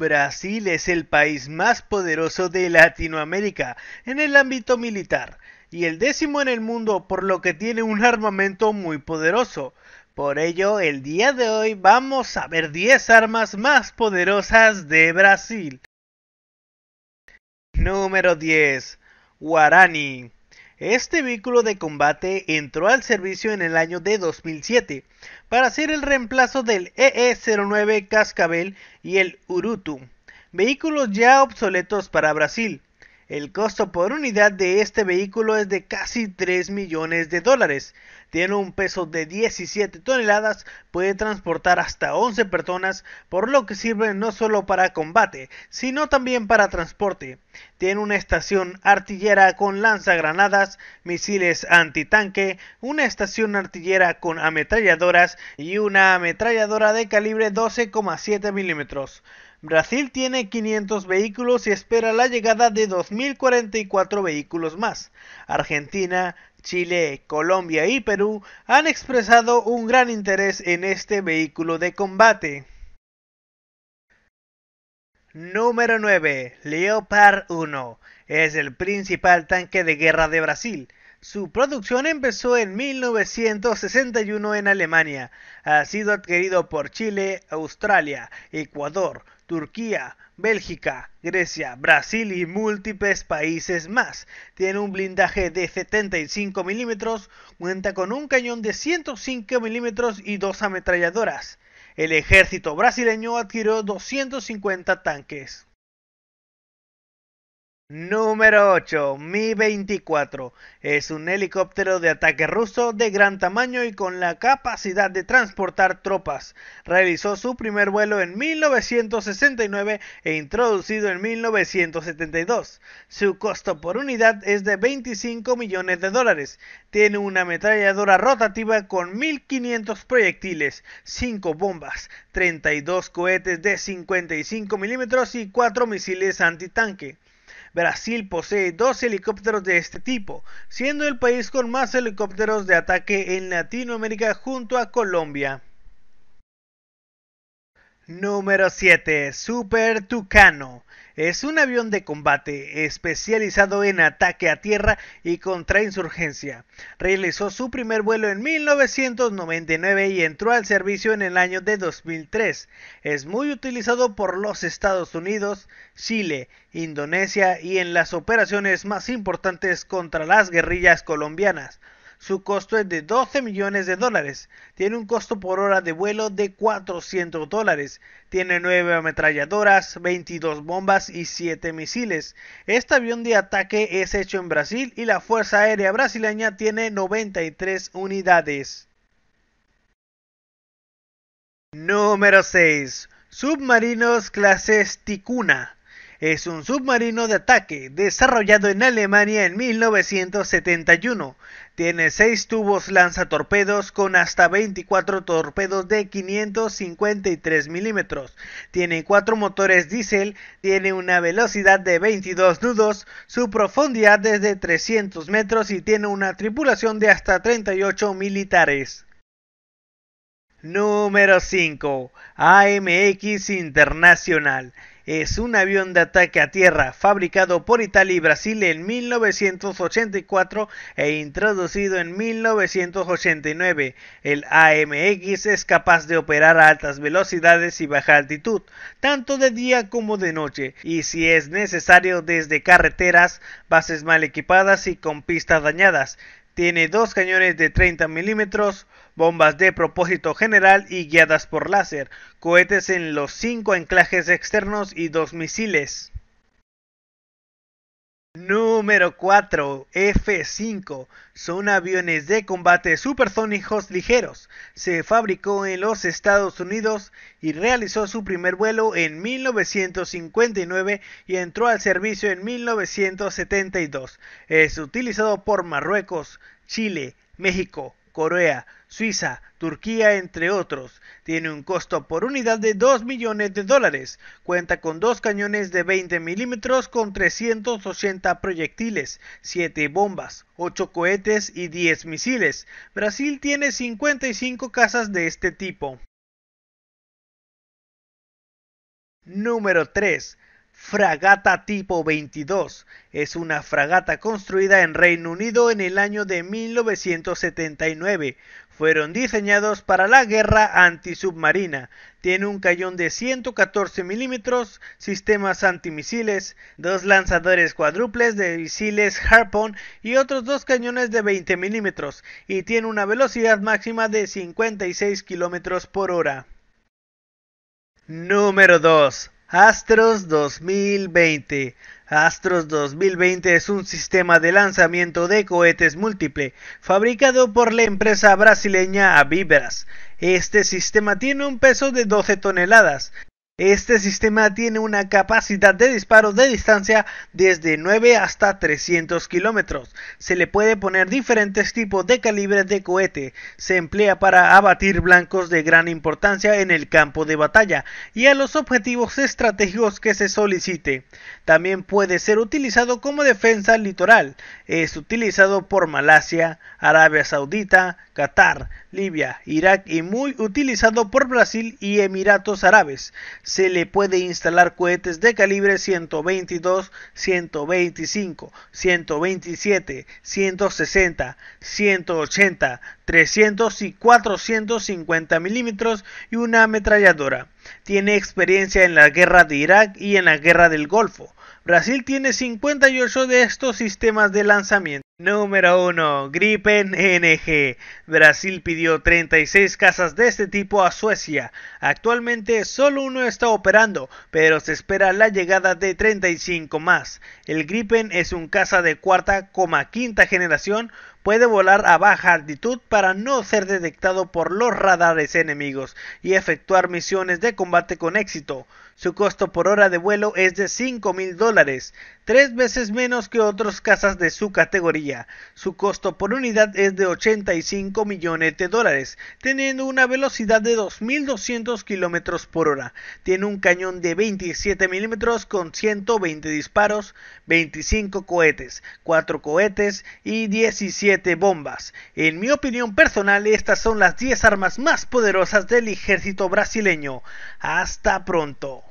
Brasil es el país más poderoso de Latinoamérica en el ámbito militar y el décimo en el mundo por lo que tiene un armamento muy poderoso. Por ello, el día de hoy vamos a ver 10 armas más poderosas de Brasil. Número 10. Guarani. Este vehículo de combate entró al servicio en el año de 2007 para ser el reemplazo del EE-09 Cascabel y el Urutu, vehículos ya obsoletos para Brasil, el costo por unidad de este vehículo es de casi 3 millones de dólares. Tiene un peso de 17 toneladas, puede transportar hasta 11 personas, por lo que sirve no solo para combate, sino también para transporte. Tiene una estación artillera con lanzagranadas, misiles antitanque, una estación artillera con ametralladoras y una ametralladora de calibre 12,7 milímetros. Brasil tiene 500 vehículos y espera la llegada de 2.044 vehículos más. Argentina, Chile, Colombia y Perú han expresado un gran interés en este vehículo de combate. Número 9. Leopard 1. Es el principal tanque de guerra de Brasil. Su producción empezó en 1961 en Alemania. Ha sido adquirido por Chile, Australia, Ecuador, Turquía, Bélgica, Grecia, Brasil y múltiples países más. Tiene un blindaje de 75 milímetros, cuenta con un cañón de 105 milímetros y dos ametralladoras. El ejército brasileño adquirió 250 tanques. Número 8. Mi-24 es un helicóptero de ataque ruso de gran tamaño y con la capacidad de transportar tropas. Realizó su primer vuelo en 1969 e introducido en 1972. Su costo por unidad es de 25 millones de dólares. Tiene una ametralladora rotativa con 1500 proyectiles, 5 bombas, 32 cohetes de 55 milímetros y 4 misiles antitanque. Brasil posee dos helicópteros de este tipo, siendo el país con más helicópteros de ataque en Latinoamérica junto a Colombia. Número 7. Super Tucano. Es un avión de combate especializado en ataque a tierra y contra insurgencia. Realizó su primer vuelo en 1999 y entró al servicio en el año de 2003. Es muy utilizado por los Estados Unidos, Chile, Indonesia y en las operaciones más importantes contra las guerrillas colombianas. Su costo es de 12 millones de dólares. Tiene un costo por hora de vuelo de 400 dólares. Tiene 9 ametralladoras, 22 bombas y 7 misiles. Este avión de ataque es hecho en Brasil y la Fuerza Aérea Brasileña tiene 93 unidades. Número 6. Submarinos clases Ticuna es un submarino de ataque desarrollado en Alemania en 1971. Tiene seis tubos lanzatorpedos con hasta 24 torpedos de 553 milímetros. Tiene cuatro motores diésel, tiene una velocidad de 22 nudos, su profundidad es de 300 metros y tiene una tripulación de hasta 38 militares. Número 5. AMX Internacional. Es un avión de ataque a tierra fabricado por Italia y Brasil en 1984 e introducido en 1989. El AMX es capaz de operar a altas velocidades y baja altitud, tanto de día como de noche, y si es necesario desde carreteras, bases mal equipadas y con pistas dañadas. Tiene dos cañones de 30 milímetros, bombas de propósito general y guiadas por láser, cohetes en los cinco anclajes externos y dos misiles. Número 4. F-5 son aviones de combate supersónicos ligeros. Se fabricó en los Estados Unidos y realizó su primer vuelo en 1959 y entró al servicio en 1972. Es utilizado por Marruecos, Chile, México, Corea, Suiza, Turquía, entre otros. Tiene un costo por unidad de 2 millones de dólares. Cuenta con dos cañones de 20 milímetros con 380 proyectiles, 7 bombas, 8 cohetes y 10 misiles. Brasil tiene 55 casas de este tipo. Número 3. Fragata tipo 22 es una fragata construida en Reino Unido en el año de 1979. Fueron diseñados para la guerra antisubmarina. Tiene un cañón de 114 milímetros, sistemas antimisiles, dos lanzadores cuádruples de misiles Harpoon y otros dos cañones de 20 milímetros, y tiene una velocidad máxima de 56 kilómetros por hora. Número 2. Astros 2020. Astros 2020 es un sistema de lanzamiento de cohetes múltiple fabricado por la empresa brasileña Avibras. Este sistema tiene un peso de 12 toneladas este sistema tiene una capacidad de disparo de distancia desde 9 hasta 300 kilómetros. Se le puede poner diferentes tipos de calibres de cohete. Se emplea para abatir blancos de gran importancia en el campo de batalla y a los objetivos estratégicos que se solicite. También puede ser utilizado como defensa litoral. Es utilizado por Malasia, Arabia Saudita, Qatar, Libia, Irak y muy utilizado por Brasil y Emiratos Árabes se le puede instalar cohetes de calibre 122, 125, 127, 160, 180, 300 y 450 milímetros y una ametralladora. Tiene experiencia en la guerra de Irak y en la guerra del Golfo. Brasil tiene 58 de estos sistemas de lanzamiento. Número 1. Gripen NG. Brasil pidió 36 casas de este tipo a Suecia. Actualmente solo uno está operando, pero se espera la llegada de 35 más. El Gripen es un caza de cuarta, quinta generación puede volar a baja altitud para no ser detectado por los radares enemigos y efectuar misiones de combate con éxito. Su costo por hora de vuelo es de 5 mil dólares tres veces menos que otros casas de su categoría. Su costo por unidad es de 85 millones de dólares, teniendo una velocidad de 2.200 kilómetros por hora. Tiene un cañón de 27 milímetros con 120 disparos, 25 cohetes, 4 cohetes y 17 bombas. En mi opinión personal, estas son las 10 armas más poderosas del ejército brasileño. Hasta pronto.